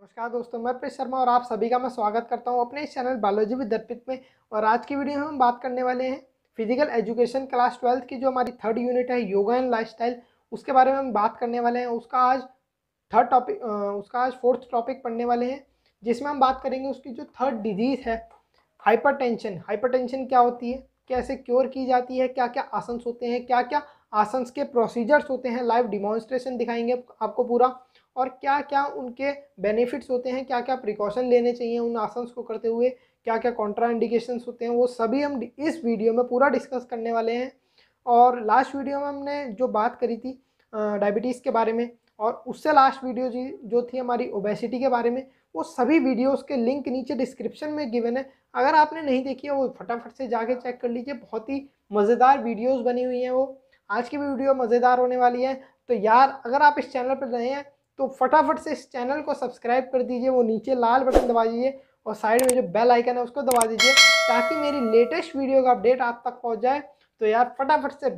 नमस्कार दोस्तों मैं प्रेश शर्मा और आप सभी का मैं स्वागत करता हूं अपने इस चैनल बायोलॉजी विद दर्पित में और आज की वीडियो में हम बात करने वाले हैं फिजिकल एजुकेशन क्लास ट्वेल्थ की जो हमारी थर्ड यूनिट है योगा एंड लाइफस्टाइल उसके बारे में हम बात करने वाले हैं उसका आज थर्ड टॉपिक उसका आज फोर्थ टॉपिक पढ़ने वाले हैं जिसमें हम बात करेंगे उसकी जो थर्ड डिजीज़ है हाइपर टेंशन क्या होती है कैसे क्योर की जाती है क्या क्या आसन्स होते हैं क्या क्या आसन्स के प्रोसीजर्स होते हैं लाइव डिमॉन्स्ट्रेशन दिखाएंगे आपको पूरा और क्या क्या उनके बेनिफिट्स होते हैं क्या क्या प्रिकॉशन लेने चाहिए उन आसन्स को करते हुए क्या क्या कॉन्ट्रा होते हैं वो सभी हम इस वीडियो में पूरा डिस्कस करने वाले हैं और लास्ट वीडियो में हमने जो बात करी थी डायबिटीज़ के बारे में और उससे लास्ट वीडियो जी जो थी हमारी ओबेसिटी के बारे में वो सभी वीडियोस के लिंक नीचे डिस्क्रिप्शन में गिवन है अगर आपने नहीं देखी है वो फटाफट से जाके चेक कर लीजिए बहुत ही मज़ेदार वीडियोस बनी हुई हैं वो आज की भी वीडियो मज़ेदार होने वाली है तो यार अगर आप इस चैनल पर नए हैं तो फटाफट से इस चैनल को सब्सक्राइब कर दीजिए वो नीचे लाल बटन दबा दीजिए और साइड में जो बेल आइकन है उसको दबा दीजिए ताकि मेरी लेटेस्ट वीडियो का अपडेट आप तक पहुँच जाए तो यार फटाफट से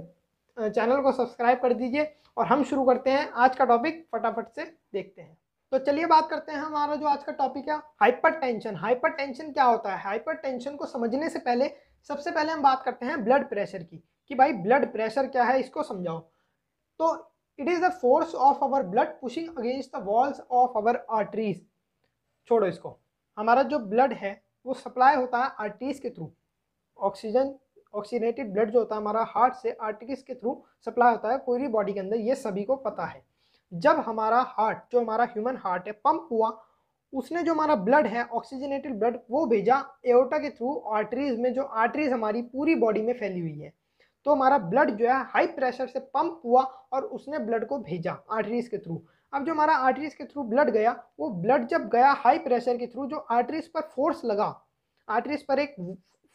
चैनल को सब्सक्राइब कर दीजिए और हम शुरू करते हैं आज का टॉपिक फटाफट से देखते हैं तो चलिए बात करते हैं हमारा जो आज का टॉपिक है हाइपर टेंशन हाइपर टेंशन क्या होता है हाइपर टेंशन को समझने से पहले सबसे पहले हम बात करते हैं ब्लड प्रेशर की कि भाई ब्लड प्रेशर क्या है इसको समझाओ तो it is the force of our blood pushing against the walls of our arteries छोड़ो इसको हमारा जो ब्लड है वो सप्लाई होता है आर्टरीज के थ्रू ऑक्सीजन ऑक्सीनेटेड ब्लड जो होता है हमारा हार्ट से आर्टरीज के थ्रू सप्लाई होता है पूरी बॉडी के अंदर ये सभी को पता है जब हमारा हार्ट जो हमारा ह्यूमन हार्ट है पंप हुआ उसने जो हमारा ब्लड है ऑक्सीजनेटेड ब्लड वो भेजा एओटा के थ्रू आर्टरीज में जो आर्टरीज हमारी पूरी बॉडी में फैली हुई है तो हमारा ब्लड जो है हाई प्रेशर से पंप हुआ और उसने ब्लड को भेजा आर्टरीज के थ्रू अब जो हमारा आर्टरीज के थ्रू ब्लड गया वो ब्लड जब गया हाई प्रेशर के थ्रू जो आर्टरीज पर फोर्स लगा आर्टरीज पर एक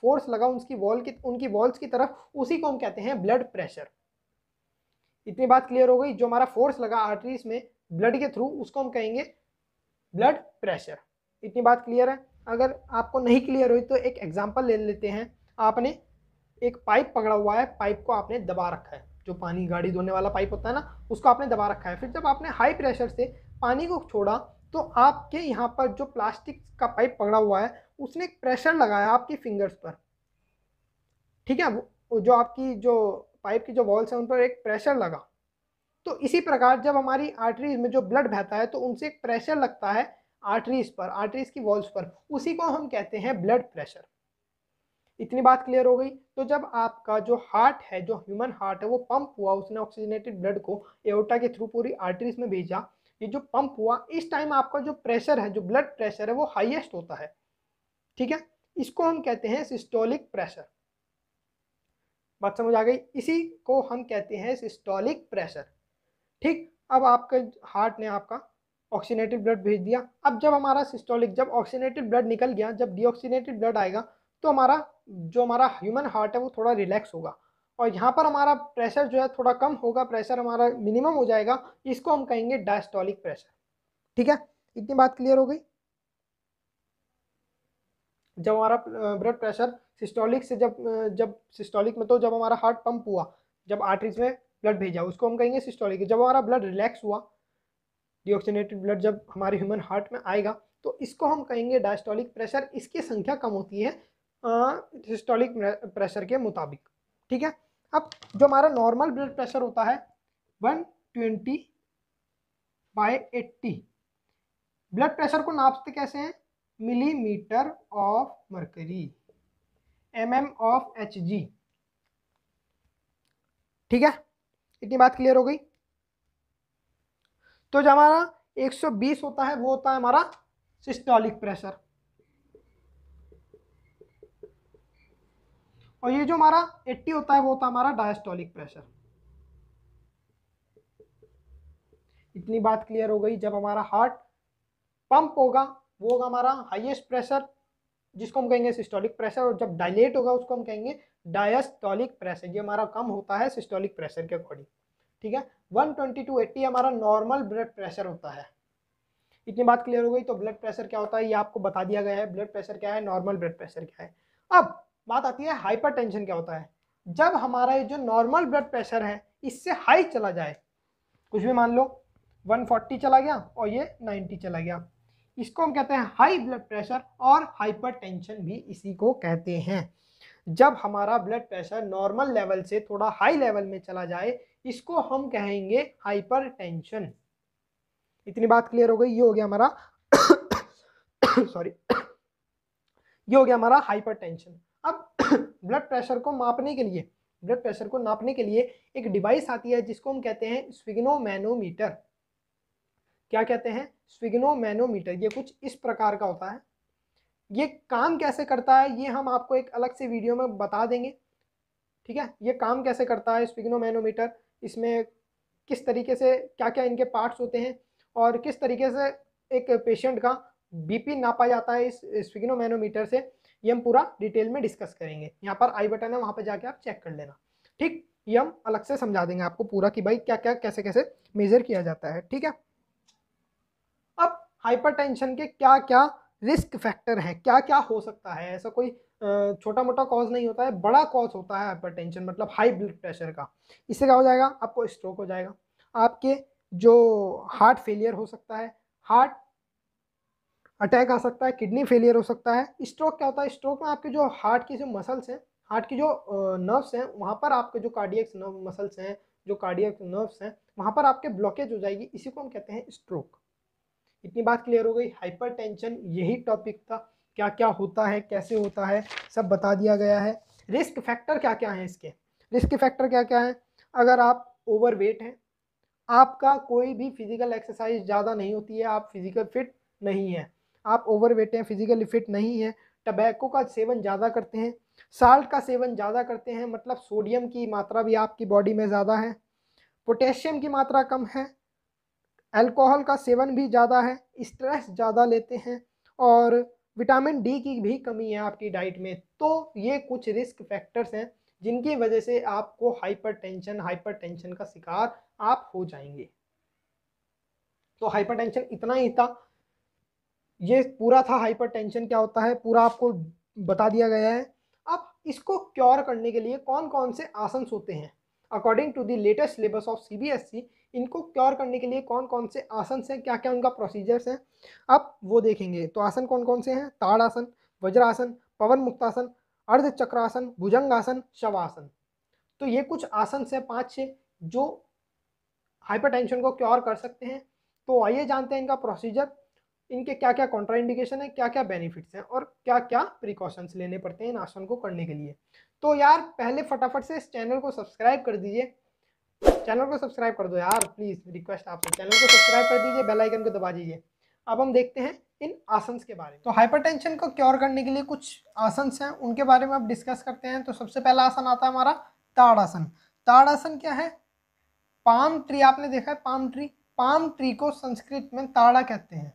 फोर्स लगा उसकी वॉल की उनकी वॉल्स की तरफ उसी को हम कहते हैं ब्लड प्रेशर इतनी बात क्लियर हो गई जो हमारा फोर्स लगा आर्टरीज में ब्लड के थ्रू उसको हम कहेंगे ब्लड प्रेशर इतनी बात क्लियर है अगर आपको नहीं क्लियर हुई तो एक एग्जाम्पल ले लेते हैं आपने एक पाइप पकड़ा हुआ है पाइप को आपने दबा रखा है जो पानी गाड़ी धोने वाला पाइप होता है ना उसको आपने दबा रखा है फिर जब आपने हाई प्रेशर से पानी को छोड़ा तो आपके यहाँ पर जो प्लास्टिक का पाइप पकड़ा हुआ है उसने एक प्रेशर लगाया आपकी फिंगर्स पर ठीक है जो आपकी जो पाइप की जो वॉल्स है उन पर एक प्रेशर लगा तो इसी प्रकार जब हमारी आर्टरीज में जो ब्लड बहता है तो उनसे एक प्रेशर लगता है आर्टरीज पर आर्टरीज की वॉल्स पर उसी को हम कहते हैं ब्लड प्रेशर इतनी बात क्लियर हो गई तो जब आपका जो हार्ट है जो ह्यूमन हार्ट है वो पंप हुआ उसने ऑक्सीजनेटेड ब्लड को एओटा के थ्रू पूरी आर्टरीज में भेजा ये जो पंप हुआ इस टाइम आपका जो प्रेशर है जो ब्लड प्रेशर है वो हाइएस्ट होता है ठीक है इसको हम कहते हैं सिस्टोलिक प्रेशर बात समझ आ गई इसी को हम कहते हैं सिस्टोलिक प्रेशर ठीक अब आपके हार्ट ने आपका ऑक्सीनेटेड ब्लड भेज दिया अब जब हमारा सिस्टोलिक जब ऑक्सीनेटेड ब्लड निकल गया जब डीऑक्सीनेटेड ब्लड आएगा तो हमारा जो हमारा ह्यूमन हार्ट है वो थोड़ा रिलैक्स होगा और यहाँ पर हमारा प्रेशर जो है थोड़ा कम होगा प्रेशर हमारा मिनिमम हो जाएगा इसको हम कहेंगे डायस्टोलिक प्रेशर ठीक है इतनी बात क्लियर हो गई जब हमारा ब्लड प्रेशर सिस्टोलिक से जब जब सिस्टोलिक में तो जब हमारा हार्ट पंप हुआ जब आर्टरीज में ब्लड भेजा उसको हम कहेंगे सिस्टोलिक जब हमारा ब्लड रिलैक्स हुआ डिऑक्सीनेटेड ब्लड जब हमारे ह्यूमन हार्ट में आएगा तो इसको हम कहेंगे डायस्टोलिक प्रेशर इसकी संख्या कम होती है हिस्टोलिक प्रेशर के मुताबिक ठीक है अब जो हमारा नॉर्मल ब्लड प्रेशर होता है 120 twenty by eighty blood pressure को नापते कैसे हैं millimetre of mercury M M of H G ठीक है इतनी बात क्लियर हो गई तो जो हमारा 120 होता है वो होता है हमारा सिस्टोलिक प्रेशर और ये जो हमारा 80 होता है वो होता है हमारा डायस्टोलिक प्रेशर इतनी बात क्लियर हो गई जब हमारा हार्ट पंप होगा वो होगा हमारा हाईएस्ट प्रेशर जिसको हम कहेंगे सिस्टोलिक प्रेशर और जब डायलेट होगा उसको हम कहेंगे डायस्टोलिक प्रेशर ये हमारा कम होता है सिस्टोलिक प्रेशर के अकॉर्डिंग ठीक है वन ट्वेंटी टू एट्टी हमारा नॉर्मल ब्लड प्रेशर होता है इतनी बात क्लियर हो गई तो ब्लड प्रेशर क्या होता है ये आपको बता दिया गया है ब्लड प्रेशर क्या है नॉर्मल ब्लड प्रेशर क्या है अब बात आती है टेंशन क्या होता है जब हमारा ये जो नॉर्मल ब्लड प्रेशर है इससे हाई चला जाए कुछ भी मान लो 140 चला गया और ये 90 चला गया इसको हम कहते हैं हाई ब्लड प्रेशर और हाइपरटेंशन भी इसी को कहते हैं जब हमारा ब्लड प्रेशर नॉर्मल लेवल से थोड़ा हाई लेवल में चला जाए इसको हम कहेंगे हाइपरटेंशन इतनी बात क्लियर हो गई ये हो गया हमारा सॉरी ये हो गया हमारा टेंशन ब्लड प्रेशर को मापने के लिए ब्लड प्रेशर को नापने के लिए एक डिवाइस आती है जिसको हम कहते हैं स्विग्नोमैनोमीटर क्या कहते हैं स्विग्नोमैनोमीटर ये कुछ इस प्रकार का होता है ये काम कैसे करता है ये हम आपको एक अलग से वीडियो में बता देंगे ठीक है ये काम कैसे करता है स्विग्नोमैनोमीटर इसमें किस तरीके से क्या क्या इनके पार्ट्स होते हैं और किस तरीके से एक पेशेंट का बीपी नापा जाता है इस स्विग्नोमैनोमीटर से ये हम पूरा डिटेल में डिस्कस करेंगे यहाँ पर आई बटन है वहाँ पर जाके आप चेक कर लेना ठीक ये हम अलग से समझा देंगे आपको पूरा कि भाई क्या क्या कैसे कैसे मेजर किया जाता है ठीक है अब हाइपरटेंशन के क्या क्या रिस्क फैक्टर हैं क्या क्या हो सकता है ऐसा कोई छोटा मोटा कॉज नहीं होता है बड़ा कॉज होता है हाइपरटेंशन मतलब हाई ब्लड प्रेशर का इससे क्या हो जाएगा आपको स्ट्रोक हो जाएगा आपके जो हार्ट फेलियर हो सकता है हार्ट अटैक आ सकता है किडनी फेलियर हो सकता है स्ट्रोक क्या होता है स्ट्रोक में आपके जो हार्ट की जो मसल्स हैं हार्ट की जो नर्व्स हैं वहाँ पर आपके जो कार्डियक मसल्स हैं जो कार्डियक नर्व्स हैं वहाँ पर आपके ब्लॉकेज हो जाएगी इसी को हम कहते हैं स्ट्रोक इतनी बात क्लियर हो गई हाइपर यही टॉपिक था क्या क्या होता है कैसे होता है सब बता दिया गया है रिस्क फैक्टर क्या क्या हैं इसके रिस्क फैक्टर क्या क्या हैं अगर आप ओवरवेट हैं आपका कोई भी फिजिकल एक्सरसाइज ज़्यादा नहीं होती है आप फिजिकल फिट नहीं है आप ओवरवेट हैं फिजिकली फिट नहीं है टबैको का सेवन ज़्यादा करते हैं साल्ट का सेवन ज़्यादा करते हैं मतलब सोडियम की मात्रा भी आपकी बॉडी में ज़्यादा है पोटेशियम की मात्रा कम है अल्कोहल का सेवन भी ज़्यादा है स्ट्रेस ज़्यादा लेते हैं और विटामिन डी की भी कमी है आपकी डाइट में तो ये कुछ रिस्क फैक्टर्स हैं जिनकी वजह से आपको हाइपरटेंशन हाइपरटेंशन का शिकार आप हो जाएंगे तो हाइपरटेंशन इतना ही था ये पूरा था हाइपर टेंशन क्या होता है पूरा आपको बता दिया गया है अब इसको क्योर करने के लिए कौन कौन से आसन होते हैं according to the latest syllabus of C इनको क्योर करने के लिए कौन कौन से आसन हैं क्या क्या उनका प्रोसीजर्स हैं अब वो देखेंगे तो आसन कौन कौन से हैं आसन वज्रासन पवन मुक्तासन अर्ध चक्रासन भुजंगासन शवासन तो ये कुछ आसन हैं पाँच छः जो हाइपरटेंशन को क्योर कर सकते हैं तो आइए जानते हैं इनका प्रोसीजर इनके क्या क्या कॉन्ट्राइंडिकेशन है क्या क्या बेनिफिट्स हैं और क्या क्या प्रिकॉशंस लेने पड़ते हैं इन आसन को करने के लिए तो यार पहले फटाफट से इस चैनल को सब्सक्राइब कर दीजिए चैनल को सब्सक्राइब कर दो यार प्लीज़ रिक्वेस्ट आपसे चैनल को सब्सक्राइब कर दीजिए बेल आइकन को दबा दीजिए अब हम देखते हैं इन आसन के बारे में तो हाइपरटेंशन को क्योर करने के लिए कुछ आसन हैं उनके बारे में आप डिस्कस करते हैं तो सबसे पहला आसन आता है हमारा ताड़ासन ताड़ासन क्या है पाम ट्री आपने देखा है पाम ट्री पाम ट्री को संस्कृत में ताड़ा कहते हैं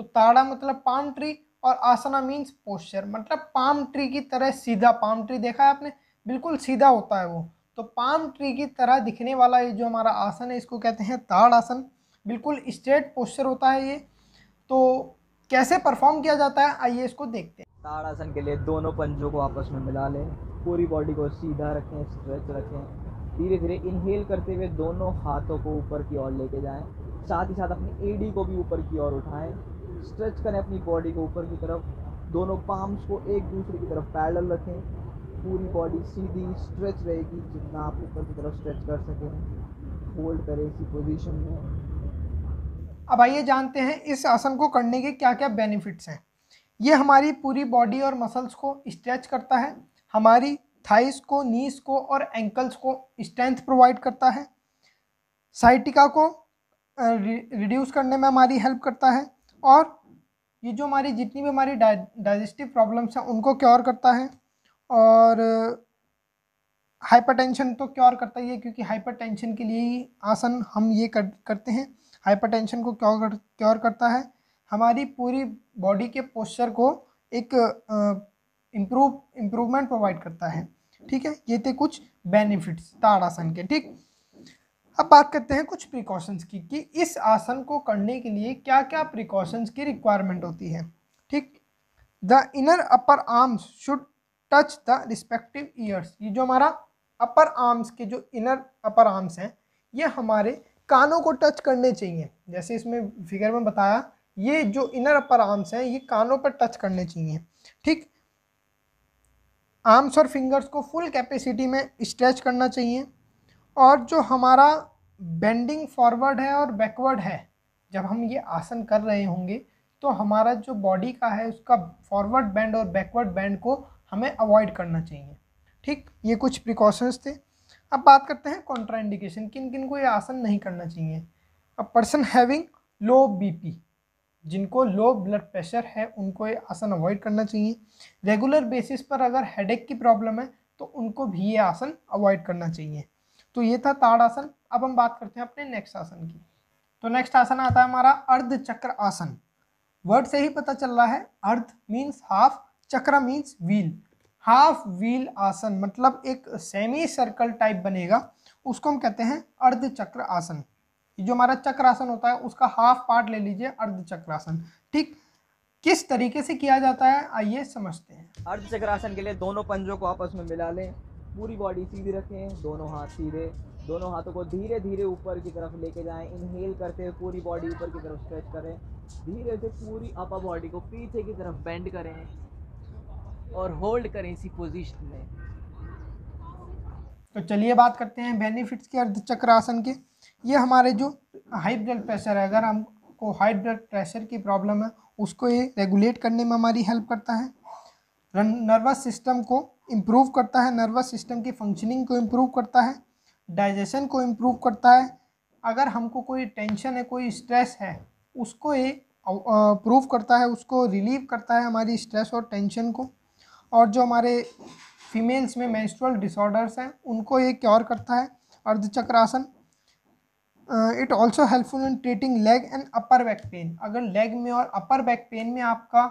तो ताड़ा मतलब पाम ट्री और आसना मीन्स पोस्चर मतलब पाम ट्री की तरह सीधा पाम ट्री देखा है आपने बिल्कुल सीधा होता है वो तो पाम ट्री की तरह दिखने वाला ये जो हमारा आसन है इसको कहते हैं ताड़ आसन बिल्कुल स्ट्रेट पोस्चर होता है ये तो कैसे परफॉर्म किया जाता है आइए इसको देखते हैं ताड़ आसन के लिए दोनों पंजों को आपस में मिला लें पूरी बॉडी को सीधा रखें स्ट्रेच रखें धीरे धीरे इनहेल करते हुए दोनों हाथों को ऊपर की ओर लेके जाएं साथ ही साथ अपनी एडी को भी ऊपर की ओर उठाएं स्ट्रेच करें अपनी बॉडी को ऊपर की तरफ दोनों पाम्स को एक दूसरे की तरफ पैडल रखें पूरी बॉडी सीधी स्ट्रेच रहेगी जितना आप ऊपर की तरफ स्ट्रेच कर सकें होल्ड करें इसी पोजीशन में अब आइए जानते हैं इस आसन को करने के क्या क्या बेनिफिट्स हैं ये हमारी पूरी बॉडी और मसल्स को स्ट्रेच करता है हमारी थाइस को नीस को और एंकल्स को स्ट्रेंथ प्रोवाइड करता है साइटिका को रिड्यूस करने में हमारी हेल्प करता है और ये जो हमारी जितनी भी हमारी डाइजेस्टिव प्रॉब्लम्स हैं उनको क्योर करता है और हाइपरटेंशन तो क्योर करता ही है क्योंकि हाइपरटेंशन के लिए ही आसन हम ये कर, करते हैं हाइपरटेंशन को क्योर कर, क्योर करता है हमारी पूरी बॉडी के पोस्चर को एक इम्प्रूव इम्प्रूवमेंट प्रोवाइड करता है ठीक है ये थे कुछ बेनिफिट्स ताड़ासन के ठीक अब बात करते हैं कुछ प्रिकॉशंस की कि इस आसन को करने के लिए क्या क्या प्रिकॉशंस की रिक्वायरमेंट होती है ठीक the inner upper arms should touch the respective ears ये जो हमारा अपर आर्म्स के जो इनर अपर आर्म्स हैं ये हमारे कानों को टच करने चाहिए जैसे इसमें फिगर में बताया ये जो इनर अपर आर्म्स हैं ये कानों पर टच करने चाहिए ठीक आर्म्स और फिंगर्स को फुल कैपेसिटी में स्ट्रेच करना चाहिए और जो हमारा बेंडिंग फॉरवर्ड है और बैकवर्ड है जब हम ये आसन कर रहे होंगे तो हमारा जो बॉडी का है उसका फॉरवर्ड बैंड और बैकवर्ड बैंड को हमें अवॉइड करना चाहिए ठीक ये कुछ प्रिकॉशंस थे अब बात करते हैं कॉन्ट्राइंडिकेशन किन किन को ये आसन नहीं करना चाहिए a person having low BP जिनको लो ब्लड प्रेशर है उनको ये आसन अवॉइड करना चाहिए रेगुलर बेसिस पर अगर हेडेक की प्रॉब्लम है तो उनको भी ये आसन अवॉइड करना चाहिए तो ये था ताड़ आसन अब हम बात करते हैं अपने नेक्स्ट आसन की तो नेक्स्ट आसन आता है हमारा अर्ध चक्र आसन वर्ड से ही पता चल रहा है ardh means half chakra means wheel half wheel आसन मतलब एक सेमी सर्कल टाइप बनेगा उसको हम कहते हैं अर्ध चक्र आसन जो हमारा चक्रासन होता है उसका हाफ पार्ट ले लीजिए अर्ध चक्रासन ठीक किस तरीके से किया जाता है आइए समझते हैं अर्ध चक्रासन के लिए दोनों पंजों को आपस में मिला लें पूरी बॉडी सीधी रखें दोनों हाथ सीधे दोनों हाथों को धीरे धीरे ऊपर की तरफ लेके जाएं इनहेल करते हुए पूरी बॉडी ऊपर की तरफ स्ट्रेच करें धीरे से पूरी अपर बॉडी को पीछे की तरफ बेंड करें और होल्ड करें इसी पोजीशन में तो चलिए बात करते हैं बेनिफिट्स के आसन के ये हमारे जो हाई ब्लड प्रेशर है अगर हमको हाई ब्लड प्रेशर की प्रॉब्लम है उसको ये रेगुलेट करने में हमारी हेल्प करता है नर्वस सिस्टम को इम्प्रूव करता है नर्वस सिस्टम की फंक्शनिंग को इम्प्रूव करता है डाइजेशन को इम्प्रूव करता है अगर हमको कोई टेंशन है कोई स्ट्रेस है उसको ये प्रूव करता है उसको रिलीव करता है हमारी स्ट्रेस और टेंशन को और जो हमारे फीमेल्स में मेंस्ट्रुअल डिसऑर्डर्स हैं उनको ये क्योर करता है Ardhachakrasana it also helpful in treating leg and upper back pain अगर लेग में और अपर बैक पेन में आपका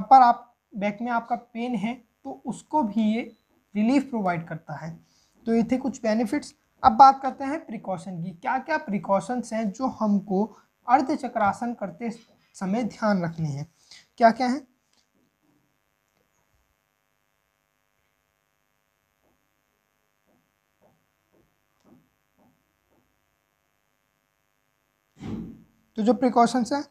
अपर आप बैक में आपका पेन है तो उसको भी ये रिलीफ प्रोवाइड करता है तो ये थे कुछ बेनिफिट्स अब बात करते हैं प्रिकॉशन की क्या क्या प्रिकॉशंस हैं जो हमको अर्धचक्रासन करते समय ध्यान रखने हैं क्या क्या हैं तो जो प्रिकॉशंस हैं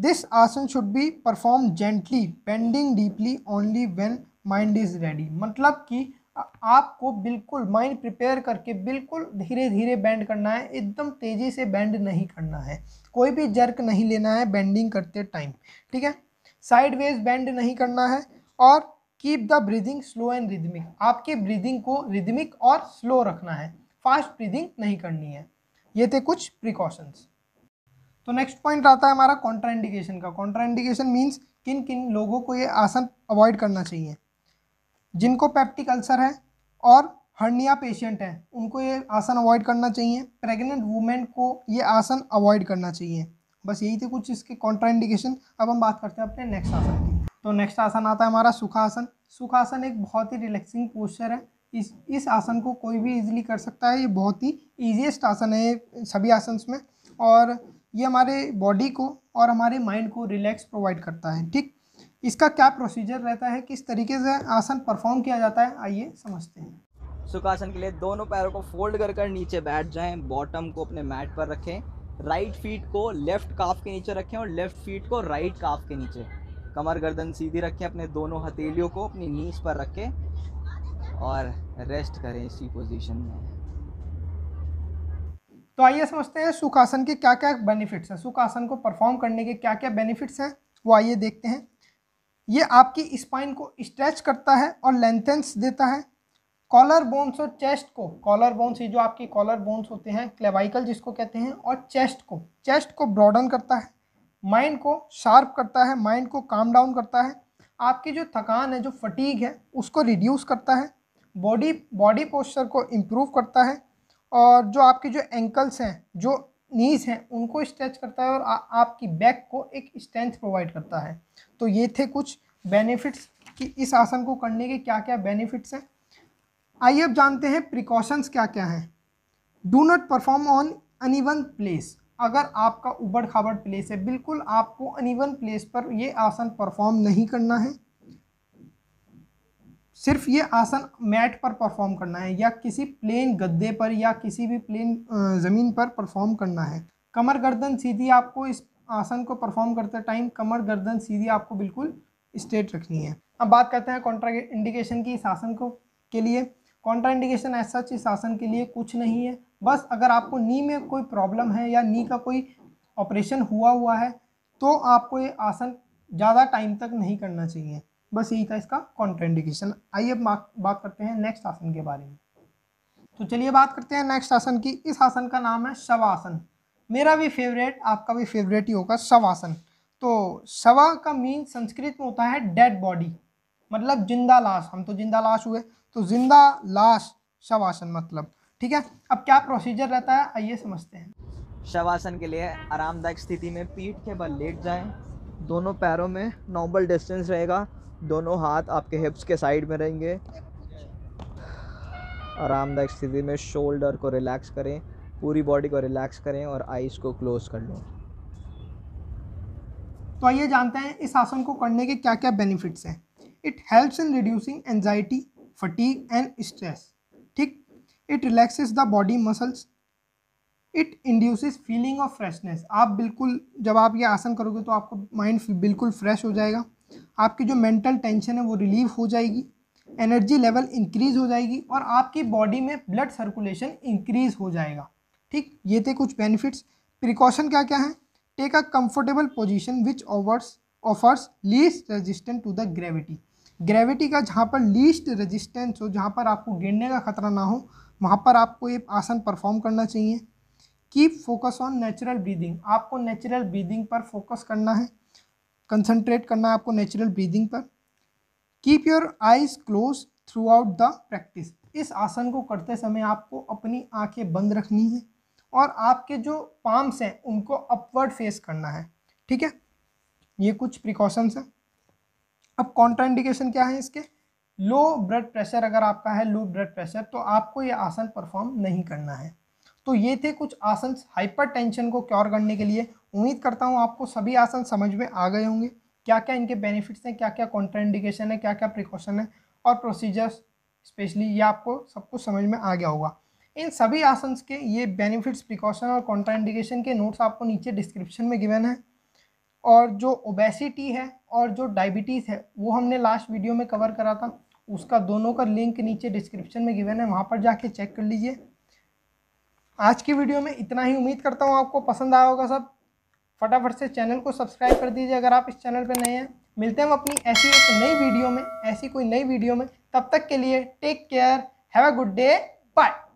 this asana should be perform gently bending deeply only when mind is ready मतलब कि आपको बिल्कुल माइंड प्रिपेयर करके बिल्कुल धीरे धीरे बैंड करना है एकदम तेज़ी से बैंड नहीं करना है कोई भी जर्क नहीं लेना है बैंडिंग करते टाइम ठीक है साइडवेज बैंड नहीं करना है और keep the breathing slow and rhythmic आपके ब्रीदिंग को रिदमिक और स्लो रखना है फास्ट ब्रीदिंग नहीं करनी है ये थे कुछ प्रिकॉशंस तो नेक्स्ट पॉइंट आता है हमारा कॉन्ट्राइंडिकेशन का कॉन्ट्राइंडिकेशन मीन्स किन किन लोगों को ये आसन अवॉइड करना चाहिए जिनको पैप्टिक अल्सर है और हर्निया पेशेंट हैं उनको ये आसन अवॉइड करना चाहिए प्रेग्नेंट वूमेन को ये आसन अवॉइड करना चाहिए बस यही थे कुछ इसके कॉन्ट्राइंडिकेशन अब हम बात करते हैं अपने नेक्स्ट आसन की तो नेक्स्ट आसन आता है हमारा सुखासन सुखासन एक बहुत ही रिलैक्सिंग पोस्चर है इस इस आसन को कोई भी इजीली कर सकता है ये बहुत ही ईजिएस्ट आसन है सभी आसन में और ये हमारे बॉडी को और हमारे माइंड को रिलैक्स प्रोवाइड करता है ठीक इसका क्या प्रोसीजर रहता है किस तरीके से आसन परफॉर्म किया जाता है आइए समझते हैं सुखासन के लिए दोनों पैरों को फोल्ड कर कर नीचे बैठ जाएं बॉटम को अपने मैट पर रखें राइट फीट को लेफ्ट काफ के नीचे रखें और लेफ्ट फीट को राइट काफ के नीचे कमर गर्दन सीधी रखें अपने दोनों हथेलियों को अपनी नीज पर रखें और रेस्ट करें इसी पोजिशन में तो आइए समझते हैं सुखासन के क्या क्या बेनिफिट्स हैं सुखासन को परफॉर्म करने के क्या क्या बेनिफिट्स हैं वो आइए देखते हैं ये आपकी स्पाइन को स्ट्रेच करता है और लेंथेंस देता है कॉलर बोन्स और चेस्ट को कॉलर बोन्स ये जो आपके कॉलर बोन्स होते हैं क्लेवाइकल जिसको कहते हैं और चेस्ट को चेस्ट को ब्रॉडन करता है माइंड को शार्प करता है माइंड को काम डाउन करता है आपकी जो थकान है जो फटीग है उसको रिड्यूस करता है बॉडी बॉडी पोस्चर को इम्प्रूव करता है और जो आपके जो एंकल्स हैं जो नीज हैं उनको स्ट्रेच करता है और आ, आपकी बैक को एक स्ट्रेंथ प्रोवाइड करता है तो ये थे कुछ बेनिफिट्स कि इस आसन को करने के क्या क्या बेनिफिट्स हैं आइए अब जानते हैं प्रिकॉशंस क्या क्या हैं do not perform on uneven place अगर आपका उबड़ खाबड़ प्लेस है बिल्कुल आपको अनइवन प्लेस पर ये आसन परफॉर्म नहीं करना है सिर्फ ये आसन मैट पर परफॉर्म करना है या किसी प्लेन गद्दे पर या किसी भी प्लेन ज़मीन पर परफॉर्म करना है कमर गर्दन सीधी आपको इस आसन को परफॉर्म करते टाइम कमर गर्दन सीधी आपको बिल्कुल स्ट्रेट रखनी है अब बात करते हैं कॉन्ट्रा इंडिकेशन की इस आसन को के लिए कॉन्ट्रा इंडिकेशन एज सच इस आसन के लिए कुछ नहीं है बस अगर आपको नी में कोई प्रॉब्लम है या नी का कोई ऑपरेशन हुआ हुआ है तो आपको ये आसन ज़्यादा टाइम तक नहीं करना चाहिए बस यही था इसका कॉन्ट्रेंडिकेशन आइए अब बात करते हैं नेक्स्ट आसन के बारे में तो चलिए बात करते हैं नेक्स्ट आसन की इस आसन का नाम है शवासन मेरा भी फेवरेट आपका भी फेवरेट ही होगा शवासन तो शवा का मीन संस्कृत में होता है डेड बॉडी मतलब जिंदा लाश हम तो जिंदा लाश हुए तो जिंदा लाश शवासन मतलब ठीक है अब क्या प्रोसीजर रहता है आइए समझते हैं शवासन के लिए आरामदायक स्थिति में पीठ के बल लेट जाएं दोनों पैरों में नॉर्मल डिस्टेंस रहेगा दोनों हाथ आपके हिप्स के साइड में रहेंगे आरामदायक स्थिति में शोल्डर को रिलैक्स करें पूरी बॉडी को रिलैक्स करें और आइज़ को क्लोज़ कर लें तो आइए जानते हैं इस आसन को करने के क्या क्या बेनिफिट्स हैं it helps in reducing anxiety fatigue and stress ठीक it relaxes the body muscles it induces feeling of freshness आप बिल्कुल जब आप ये आसन करोगे तो आपका माइंड बिल्कुल फ्रेश हो जाएगा आपकी जो मेंटल टेंशन है वो रिलीव हो जाएगी एनर्जी लेवल इंक्रीज हो जाएगी और आपकी बॉडी में ब्लड सर्कुलेशन इंक्रीज हो जाएगा ठीक ये थे कुछ बेनिफिट्स प्रिकॉशन क्या क्या है take a comfortable position which ओवर्स offers least resistant to the gravity gravity का जहाँ पर लीस्ट रेजिस्टेंस हो जहाँ पर आपको गिरने का खतरा ना हो वहाँ पर आपको ये आसन परफॉर्म करना चाहिए keep focus on natural breathing आपको नेचुरल ब्रीदिंग पर फोकस करना है कंसंट्रेट करना है आपको नेचुरल ब्रीदिंग पर keep your eyes close throughout the practice इस आसन को करते समय आपको अपनी आंखें बंद रखनी है और आपके जो पाम्स हैं उनको अपवर्ड फेस करना है ठीक है ये कुछ प्रिकॉशंस हैं अब कॉन्ट्राइंडिकेशन क्या है इसके लो ब्लड प्रेशर अगर आपका है लो ब्लड प्रेशर तो आपको ये आसन परफॉर्म नहीं करना है तो ये थे कुछ आसन टेंशन को क्योर करने के लिए उम्मीद करता हूँ आपको सभी आसन समझ में आ गए होंगे क्या क्या इनके बेनिफिट्स हैं क्या क्या कॉन्ट्राइंडिकेशन है क्या क्या प्रिकॉशन है और प्रोसीजर्स स्पेशली ये आपको सब कुछ समझ में आ गया होगा इन सभी आसन के ये बेनिफिट्स प्रिकॉशन और कॉन्ट्राइंडिकेशन के नोट्स आपको नीचे डिस्क्रिप्शन में गिवन है और जो ओबेसिटी है और जो डायबिटीज़ है वो हमने लास्ट वीडियो में कवर करा था उसका दोनों का लिंक नीचे डिस्क्रिप्शन में गिवन है वहाँ पर जाके चेक कर लीजिए आज की वीडियो में इतना ही उम्मीद करता हूँ आपको पसंद आया होगा सब फटाफट से चैनल को सब्सक्राइब कर दीजिए अगर आप इस चैनल पर नए हैं मिलते हैं हम अपनी ऐसी एक नई वीडियो में ऐसी कोई नई वीडियो में तब तक के लिए take care have a good day bye